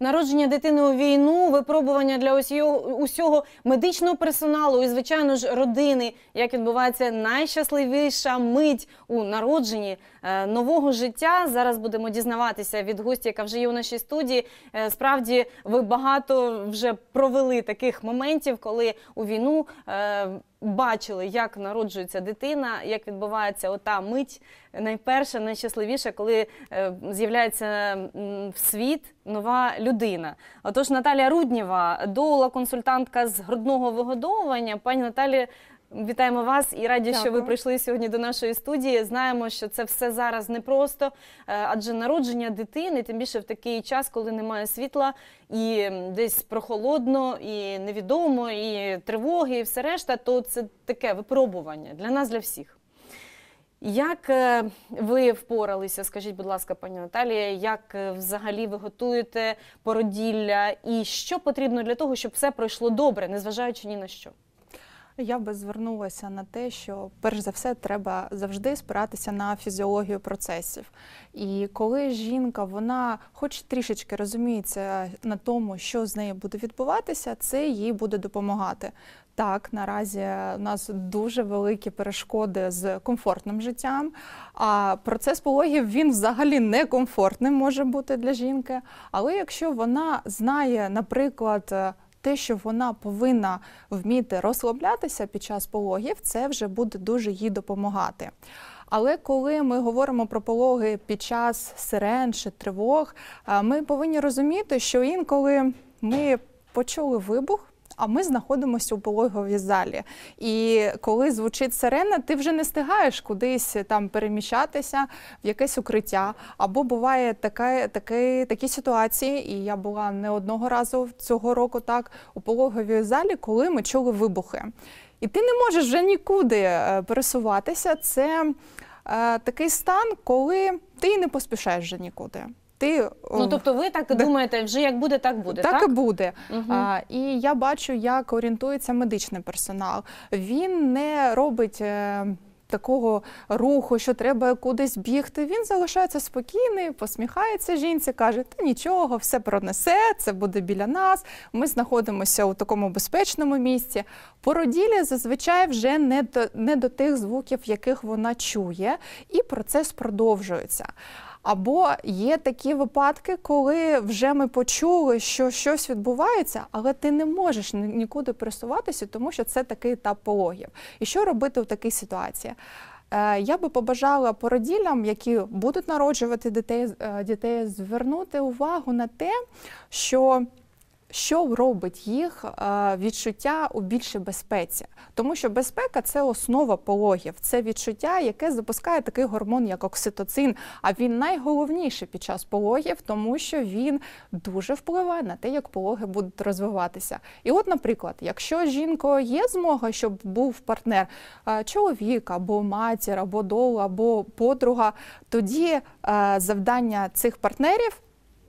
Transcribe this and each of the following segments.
народження дитини у війну, випробування для усього усього медичного персоналу і, звичайно ж, родини, як відбувається найщасливіша мить у народженні. Е, нового життя. Зараз будемо дізнаватися від гості, яка вже є у нашій студії. Е, справді, ви багато вже провели таких моментів, коли у війну е, бачили, як народжується дитина, як відбувається ота мить. Найперше, найщасливіше, коли з'являється в світ нова людина. Отож, Наталія Руднєва, доула, консультантка з грудного вигодовування. Пані Наталі, Вітаємо вас і раді, Дякую. що ви прийшли сьогодні до нашої студії. Знаємо, що це все зараз непросто, е, адже народження дитини, тим більше в такий час, коли немає світла, і десь прохолодно, і невідомо, і тривоги, і все решта, то це таке випробування для нас, для всіх. Як е, ви впоралися, скажіть, будь ласка, пані Наталія, як е, взагалі ви готуєте породілля і що потрібно для того, щоб все пройшло добре, незважаючи ні на що? Я би звернулася на те, що перш за все треба завжди спиратися на фізіологію процесів. І коли жінка, вона, хоч трішечки розуміється на тому, що з нею буде відбуватися, це їй буде допомагати. Так, наразі у нас дуже великі перешкоди з комфортним життям. А процес пологів він взагалі не комфортним може бути для жінки. Але якщо вона знає, наприклад, те, що вона повинна вміти розслаблятися під час пологів, це вже буде дуже їй допомагати. Але коли ми говоримо про пологи під час сирен чи тривог, ми повинні розуміти, що інколи ми почули вибух а ми знаходимося у пологовій залі. І коли звучить сирена, ти вже не встигаєш кудись е, там переміщатися в якесь укриття. Або буває така, такі, такі ситуації, і я була не одного разу цього року так у пологовій залі, коли ми чули вибухи. І ти не можеш вже нікуди е, пересуватися. Це е, такий стан, коли ти не поспішаєш вже нікуди ти е, ну тобто, ви так думаєте, вже як буде, так буде. Так, так? і буде. Угу. А, І я бачу, як орієнтується медичний персонал. Він не робить. Е, такого руху, що треба кудись бігти, він залишається спокійний, посміхається жінці, каже: Та нічого, все пронесе, це буде біля нас. Ми знаходимося у такому безпечному місці. Породілля зазвичай вже не до не до тих звуків, яких вона чує, і процес продовжується. Або є такі випадки, коли вже ми почули, що щось відбувається, але ти не можеш нікуди пересуватися, тому що це такий етап пологів. І що робити в такій ситуації? Е, я би побажала породілям, які будуть народжувати дітей, е, дітей, звернути увагу на те, що що робить їх е, відчуття у більшій безпеці? Тому що безпека це основа пологів, це відчуття, яке запускає такий гормон, як окситоцин. А він найголовніший під час пологів, тому що він дуже впливає на те, як пологи будуть розвиватися. І, от, наприклад, якщо жінкою є змога, щоб був партнер е, чоловік або матір, або дол, або подруга, тоді е, завдання цих партнерів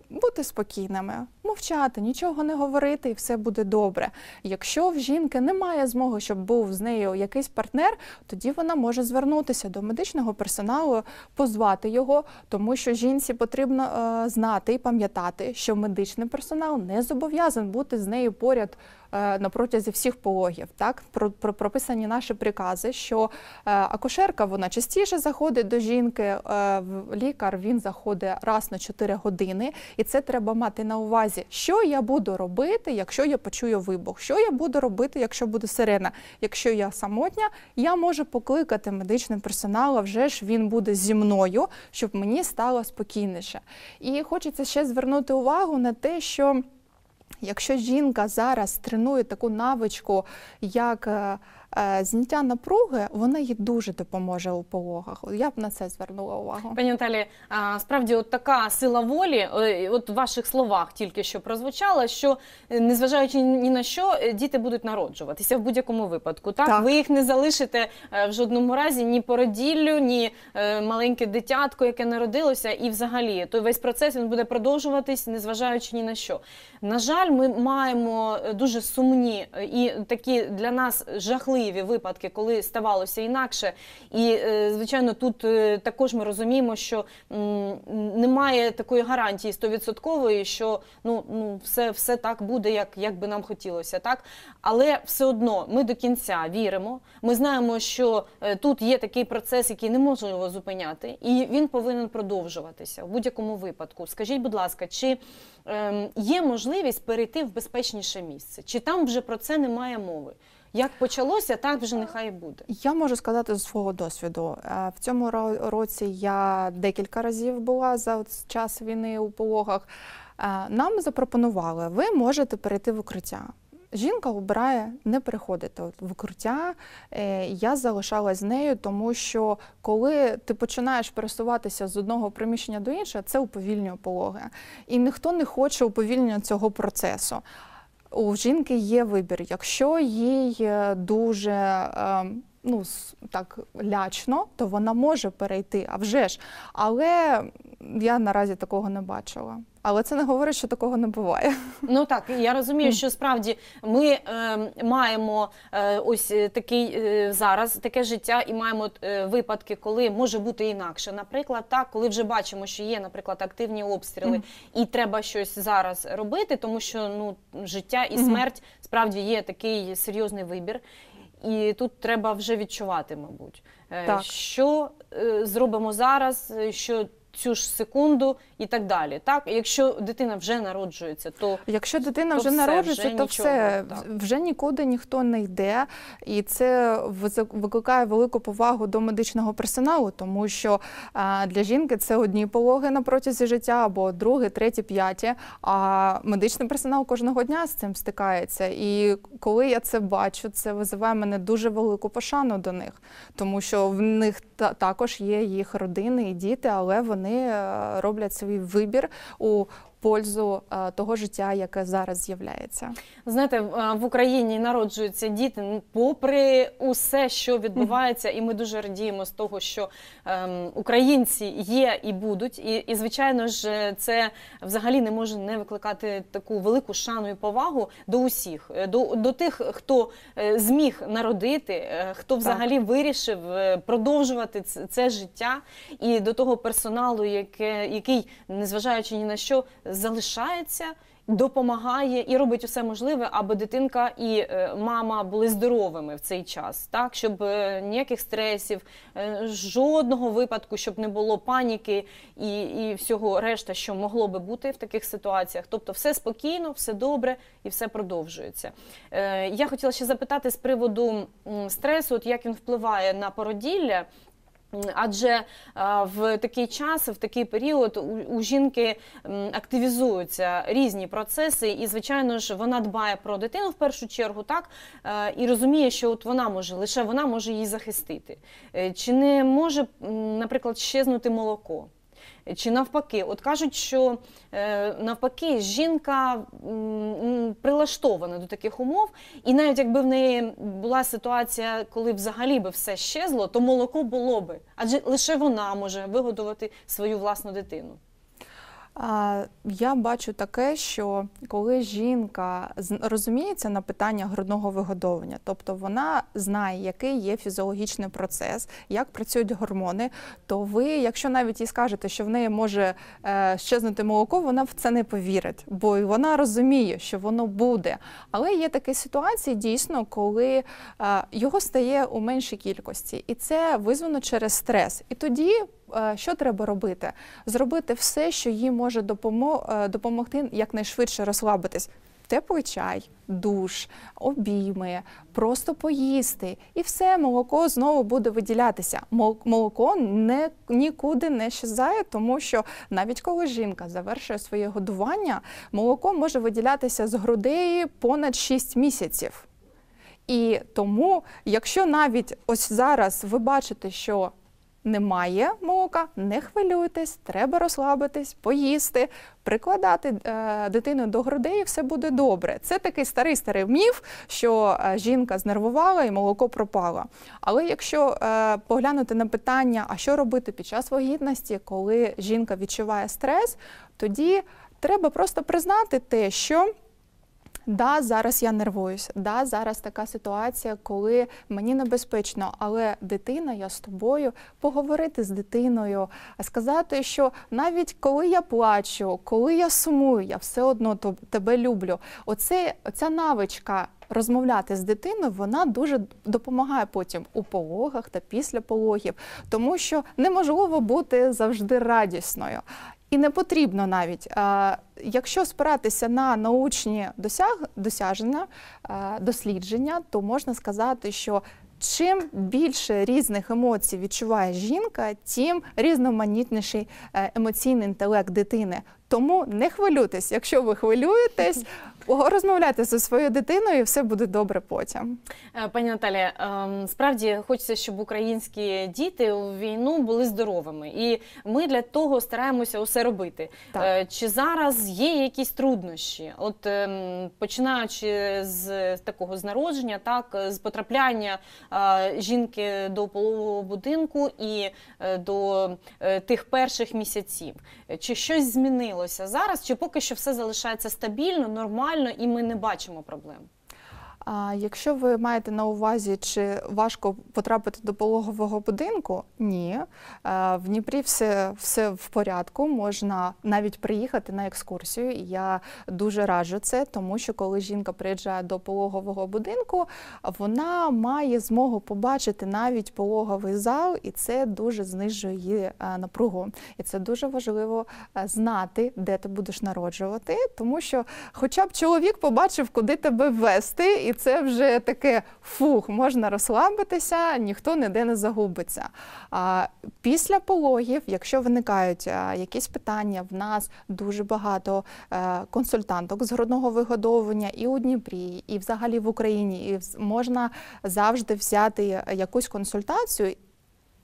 бути спокійними, мовчати, нічого не говорити, і все буде добре. Якщо в жінки немає змоги, щоб був з нею якийсь партнер, тоді вона може звернутися до медичного персоналу, позвати його, тому що жінці потрібно е, знати і пам'ятати, що медичний персонал не зобов'язаний бути з нею поряд. Е, на протязі всіх пологів. Так про про прописані наші прикази, що е, акушерка вона частіше заходить до жінки, е, лікар він заходить раз на 4 години, і це треба мати на увазі, що я буду робити, якщо я почую вибух, що я буду робити, якщо буде сирена. Якщо я самотня, я можу покликати медичний персонал, а вже ж він буде зі мною, щоб мені стало спокійніше. І хочеться ще звернути увагу на те, що Якщо жінка зараз тренує таку навичку, як е, Е, зняття напруги вона їй дуже допоможе у пологах. Я б на це звернула увагу. Пані Наталі, справді, от така сила волі, е, от в ваших словах тільки що прозвучала, що е, незважаючи ні на що, діти будуть народжуватися в будь-якому випадку. Так? так ви їх не залишите в жодному разі ні породіллю, ні маленьке дитятко, яке народилося, і взагалі то весь процес він буде продовжуватись, незважаючи ні на що. На жаль, ми маємо дуже сумні і такі для нас жахливі можливі випадки, коли ставалося інакше. І е, звичайно, тут е, також ми розуміємо, що немає такої гарантії стовідсоткової, що ну ну все все так буде, як, як би нам хотілося, так але все одно ми до кінця віримо. Ми знаємо, що е, тут є такий процес, який не неможливо зупиняти, і він повинен продовжуватися в будь-якому випадку. Скажіть, будь ласка, чи ем, є можливість перейти в безпечніше місце? Чи там вже про це немає мови? Як почалося, так вже нехай буде. Я можу сказати з свого досвіду. Е, в цьому році я декілька разів була за час війни у пологах. Е, нам запропонували, ви можете перейти в укриття. Жінка обирає не переходити в укриття. Е, я залишалась з нею, тому що коли ти починаєш пересуватися з одного приміщення до іншого, це уповільнює пологи. І ніхто не хоче уповільнення цього процесу у жінки є вибір, якщо їй е, дуже е, ну так лячно, то вона може перейти, а вже ж. Але я наразі такого не бачила. Але це не говорить, що такого не буває. Ну так я розумію, що справді ми е, маємо е, ось е, такий е, зараз таке життя, і маємо е, випадки, коли може бути інакше. Наприклад, так, коли вже бачимо, що є, наприклад, активні обстріли, mm і треба щось зараз робити, тому що ну життя і смерть справді є такий серйозний вибір. І тут треба вже відчувати, мабуть, е, так. що е, зробимо зараз, що цю ж секунду і так далі. Так, якщо дитина вже народжується, то якщо дитина то вже все, народжується, вже то нічого, все так. вже нікуди ніхто не йде, і це викликає велику повагу до медичного персоналу, тому що е, для жінки це одні пологи на протязі життя, або друге, третє, п'яті. А медичний персонал кожного дня з цим стикається. І коли я це бачу, це визиває мене дуже велику пошану до них, тому що в них та також є їх родини і діти, але вони вони е, роблять свій вибір у пользу е, того життя, яке зараз з'являється. Знаєте, в е, Україні народжуються діти попри усе, що відбувається, і ми дуже радіємо з того, що ем, українці є і будуть. І, і звичайно ж, е, це взагалі не може не викликати таку велику шану і повагу до усіх, до, до тих, хто зміг народити, хто взагалі так. вирішив продовжувати це життя, і до того персоналу, яке який, незважаючи ні на що залишається, допомагає і робить усе можливе, аби дитинка і е, мама були здоровими в цей час, так щоб е, ніяких стресів, е, жодного випадку, щоб не було паніки і і всього решта, що могло би бути в таких ситуаціях. Тобто, все спокійно, все добре і все продовжується. Я хотіла ще запитати з приводу стресу, от як він впливає на породілля. Адже е, в такий час, в такий період у жінки активізуються різні процеси, і звичайно ж вона дбає про дитину в першу чергу, так е, і розуміє, що от вона може лише вона може її захистити. Е, чи не може, наприклад, щезнути молоко? Чи навпаки, от кажуть, що е, навпаки, жінка прилаштована до таких умов, і навіть якби в неї була ситуація, коли взагалі би все щезло, то молоко було би, адже лише вона може вигодувати свою власну дитину. Я бачу таке, що коли жінка розуміється на питаннях грудного вигодовування, тобто вона знає, який є фізіологічний процес, як працюють гормони, то ви, якщо навіть їй скажете, що в неї може е, щезнути молоко, вона в це не повірить, бо вона розуміє, що воно буде. Але є такі ситуації дійсно, коли е, його стає у меншій кількості, і це визвано через стрес. І тоді Е, що треба робити? Зробити все, що їй може е, допомогти якнайшвидше розслабитись. Теплий чай, душ, обійми, просто поїсти, і все молоко знову буде виділятися. Молоко не нікуди не щезає, тому що навіть коли жінка завершує своє годування, молоко може виділятися з грудей понад 6 місяців. І тому, якщо навіть ось зараз ви бачите, що немає молока, не хвилюйтесь, треба розслабитись, поїсти, прикладати е, дитину до грудей, і все буде добре. Це такий старий старий міф, що е, жінка знервувала і молоко пропало. Але якщо е, поглянути на питання, а що робити під час вагітності, коли жінка відчуває стрес, тоді треба просто признати те, що да, зараз я нервуюсь, да, зараз така ситуація, коли мені небезпечно, але дитина, я з тобою, поговорити з дитиною, сказати, що навіть коли я плачу, коли я сумую, я все одно тебе люблю. Оце ця навичка. Розмовляти з дитиною вона дуже допомагає потім у пологах та після пологів, тому що неможливо бути завжди радісною. І не потрібно навіть, якщо спиратися на научні досяг, досяження, дослідження, то можна сказати, що чим більше різних емоцій відчуває жінка, тим різноманітніший е, емоційний інтелект дитини. Тому не хвилюйтесь, якщо ви хвилюєтесь розмовляйте зі своєю дитиною, і все буде добре потім. Е, пані Наталія, ем, справді хочеться, щоб українські діти у війну були здоровими, і ми для того стараємося усе робити. Так. Е, чи зараз є якісь труднощі? От ем, починаючи з такого з народження, так з потрапляння е, жінки до полового будинку і до тих перших місяців, чи щось змінилося зараз, чи поки що все залишається стабільно, нормально? нормально і ми не бачимо проблем. А якщо ви маєте на увазі, чи важко потрапити до пологового будинку, ні. Е, в Дніпрі все все в порядку, можна навіть приїхати на екскурсію. Я дуже раджу це, тому що коли жінка приїжджає до пологового будинку, вона має змогу побачити навіть пологовий зал, і це дуже знижує її е, напругу. І це дуже важливо е, знати, де ти будеш народжувати, тому що, хоча б чоловік побачив, куди тебе вести. і це вже таке фух, можна розслабитися, ніхто ніде не загубиться. А, Після пологів, якщо виникають якісь питання, в нас дуже багато е, консультанток з грудного вигодовування і у Дніпрі, і взагалі в Україні, і можна завжди взяти якусь консультацію.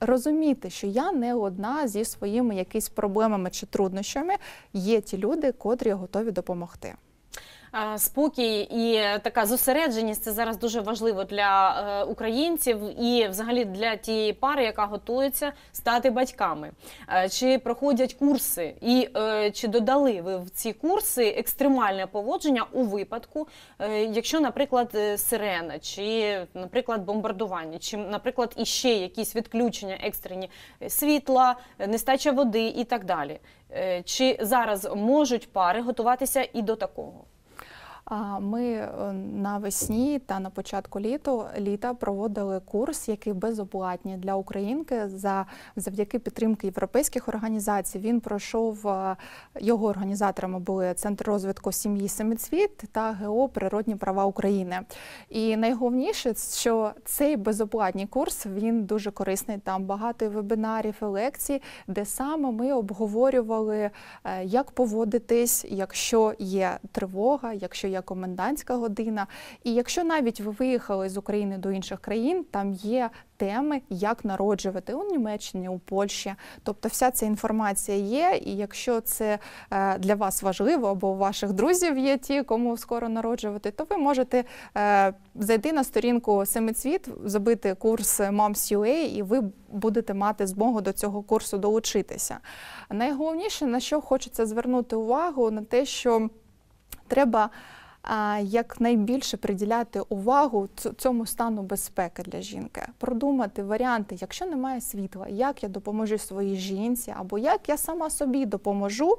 Розуміти, що я не одна зі своїми якись проблемами чи труднощами, є ті люди, котрі готові допомогти спокій і така зосередженість це зараз дуже важливо для е, українців і, взагалі, для тієї пари, яка готується стати батьками, е, чи проходять курси, і е, чи додали ви в ці курси екстремальне поводження у випадку, якщо, наприклад, сирена, чи, наприклад, бомбардування, чи, наприклад, іще якісь відключення екстрені світла, нестача води і так далі. Чи зараз можуть пари готуватися і до такого? ми е, навесні та на початку літо літа проводили курс, який безоплатні для українки за завдяки підтримки європейських організацій. Він пройшов е, його організаторами були Центр розвитку сім'ї Семицвіт та ГО Природні права України. І найголовніше, що цей безоплатний курс він дуже корисний. Там багато вебінарів, і лекцій, де саме ми обговорювали, е, як поводитись, якщо є тривога, якщо є є комендантська година. І якщо навіть ви виїхали з України до інших країн, там є теми, як народжувати у Німеччині, у Польщі. Тобто, вся ця інформація є. І якщо це е, для вас важливо або у ваших друзів є ті, кому скоро народжувати, то ви можете е, зайти на сторінку Семицвіт, забити курс Moms.ua, і ви будете мати змогу до цього курсу долучитися. Найголовніше на що хочеться звернути увагу, на те, що треба якнайбільше приділяти увагу цьому стану безпеки для жінки, продумати варіанти, якщо немає світла, як я допоможу своїй жінці, або як я сама собі допоможу,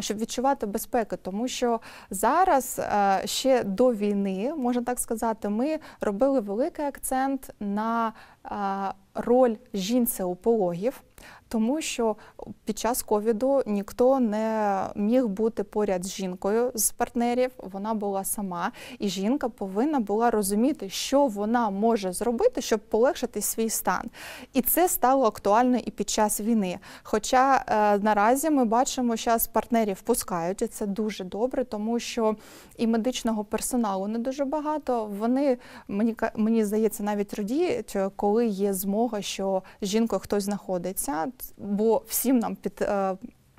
щоб відчувати безпеку. Тому що зараз ще до війни, можна так сказати, ми робили великий акцент на роль жінці у пологів, тому що під час ковіду ніхто не міг бути поряд з жінкою з партнерів. Вона була сама, і жінка повинна була розуміти, що вона може зробити, щоб полегшити свій стан. І це стало актуально і під час війни. Хоча е, наразі ми бачимо, що партнерів пускають, і це дуже добре, тому що і медичного персоналу не дуже багато. Вони мені мені здається, навіть радіють, коли коли є змога, що з жінкою хтось знаходиться, бо всім нам під. Е,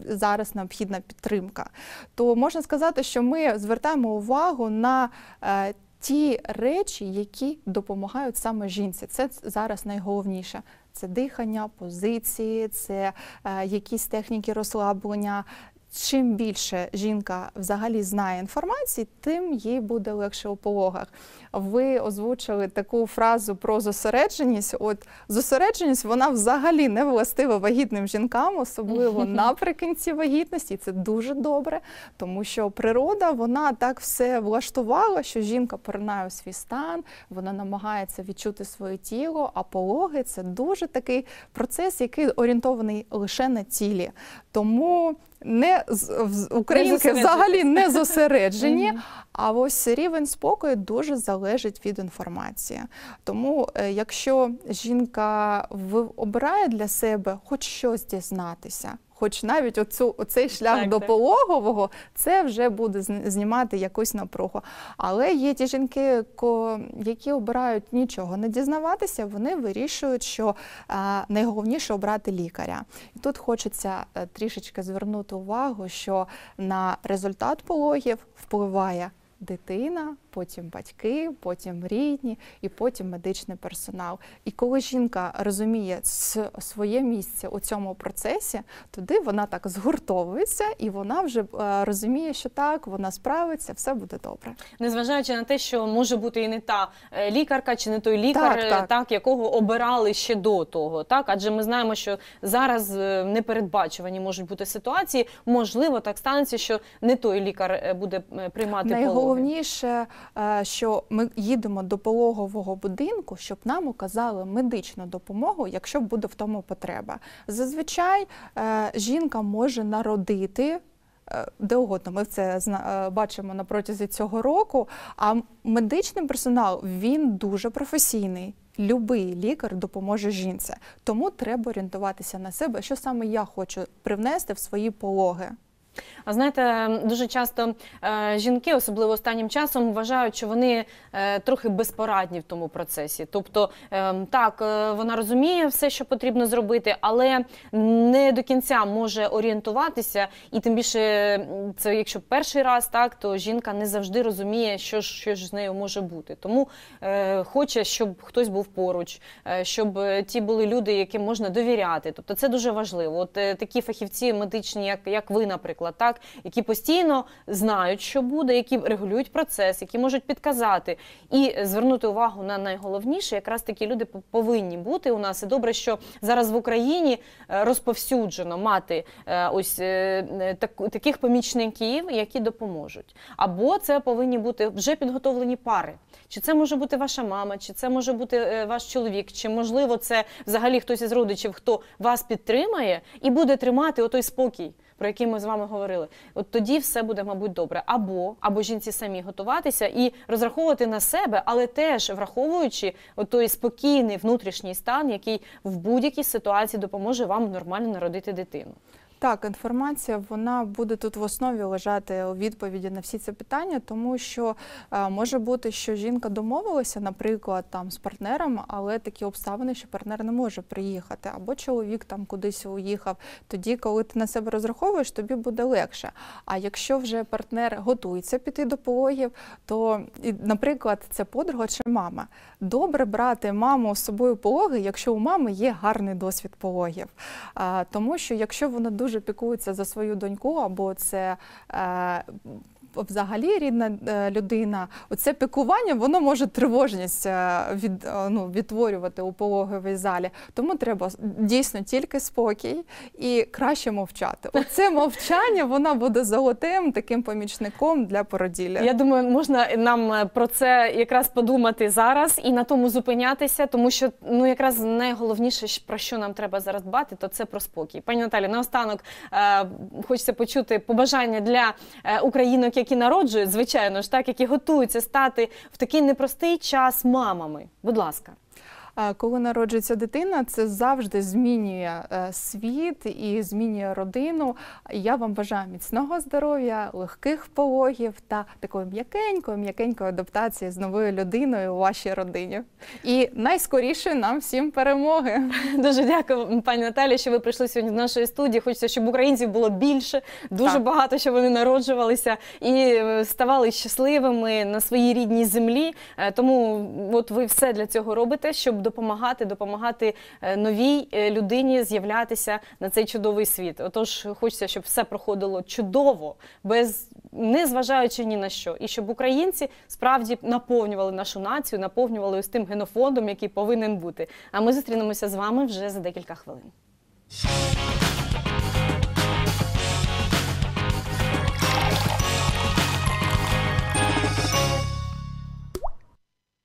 зараз необхідна підтримка, то можна сказати, що ми звертаємо увагу на е, ті речі, які допомагають саме жінці. Це зараз найголовніше. Це дихання, позиції, це е, якісь техніки розслаблення. Чим більше жінка взагалі знає інформації, тим їй буде легше у пологах ви озвучили таку фразу про зосередженість. От зосередженість вона взагалі не властива вагітним жінкам, особливо наприкінці вагітності. Це дуже добре, тому що природа вона так все влаштувала, що жінка поринає свій стан, вона намагається відчути своє тіло, а пологи це дуже такий процес, який орієнтований лише на тілі. Тому не українки не взагалі не зосереджені, а ось рівень спокою дуже залежить залежить від інформації. Тому, е, якщо жінка обирає для себе хоч щось дізнатися. Хоч навіть оцю, оцей шлях так, до так. пологового, це вже буде знімати якусь напругу. Але є ті жінки, які обирають нічого не дізнаватися, вони вирішують, що найголовніше обрати лікаря. І тут хочеться е, трішечки звернути увагу, що на результат пологів впливає дитина потім батьки, потім рідні і потім медичний персонал. І коли жінка розуміє своє місце у цьому процесі, туди вона так згуртовується і вона вже е, розуміє, що так, вона справиться, все буде добре. Незважаючи на те, що може бути і не та е, лікарка, чи не той лікар, так, е, так. так якого обирали ще до того, так адже ми знаємо, що зараз непередбачувані можуть бути ситуації, можливо, так станеться, що не той лікар буде приймати. Найголовніше Е, що ми їдемо до пологового будинку, щоб нам оказали медичну допомогу, якщо буде в тому потреба. Зазвичай е, жінка може народити. Е, де угодно, ми це бачимо на протязі цього року. А медичний персонал він дуже професійний. Любий лікар допоможе жінці. Тому треба орієнтуватися на себе, що саме я хочу привнести в свої пологи. А знаєте, дуже часто е, жінки, особливо останнім часом, вважають, що вони е, трохи безпорадні в тому процесі. Тобто, ем, так е, вона розуміє все, що потрібно зробити, але не до кінця може орієнтуватися, і тим більше, це якщо перший раз так, то жінка не завжди розуміє, що що ж з нею може бути. Тому хоче, щоб хтось був поруч, щоб ті були люди, яким можна довіряти. Тобто, це дуже важливо. От такі фахівці медичні, як, як ви, наприклад наприклад, так які постійно знають, що буде, які регулюють процес, які можуть підказати і звернути увагу на найголовніше, якраз такі люди повинні бути у нас. І добре, що зараз в Україні е, розповсюджено мати е, ось е, таких помічників, які допоможуть. Або це повинні бути вже підготовлені пари. Чи це може бути ваша мама, чи це може бути ваш чоловік, чи можливо це взагалі хтось із родичів, хто вас підтримає і буде тримати отой спокій про які ми з вами говорили, от тоді все буде, мабуть, добре. Або або жінці самі готуватися і розраховувати на себе, але теж враховуючи от той спокійний внутрішній стан, який в будь-якій ситуації допоможе вам нормально народити дитину. Так, інформація вона буде тут в основі лежати у відповіді на всі ці питання, тому що е, може бути, що жінка домовилася, наприклад, там з партнером, але такі обставини, що партнер не може приїхати, або чоловік там кудись уїхав. Тоді, коли ти на себе розраховуєш, тобі буде легше. А якщо вже партнер готується піти до пологів, то, наприклад, це подруга чи мама. Добре брати маму з собою пологи, якщо у мами є гарний досвід пологів. Е, тому що якщо вона дуже дуже пікуються за свою доньку, або це е, взагалі рідна е, людина, оце пікування воно може тривожність е, від, е, ну, відтворювати у пологовій залі. Тому треба дійсно тільки спокій і краще мовчати. Оце мовчання воно буде золотим таким помічником для породілля. Я думаю, можна нам про це якраз подумати зараз і на тому зупинятися, тому що ну якраз найголовніше, про що нам треба зараз дбати, то це про спокій. Пані Наталі, наостанок хочеться почути побажання для українок які народжують, звичайно ж, так які готуються стати в такий непростий час мамами. Будь ласка. Коли народжується дитина, це завжди змінює е, світ і змінює родину. Я вам бажаю міцного здоров'я, легких пологів та такої м'якенької, м'якенької адаптації з новою людиною у вашій родині. І найскоріше нам всім перемоги. Дуже дякую, пані Наталі, що ви прийшли сьогодні до нашої студії. Хочеться, щоб українців було більше, дуже так. багато що вони народжувалися і е, ставали щасливими на своїй рідній землі. Е, тому от ви все для цього робите, щоб до допомагати, допомагати е, новій е, людині з'являтися на цей чудовий світ. Отож, хочеться, щоб все проходило чудово, без не зважаючи ні на що, і щоб українці справді наповнювали нашу націю, наповнювали ось тим генофондом, який повинен бути. А ми зустрінемося з вами вже за декілька хвилин.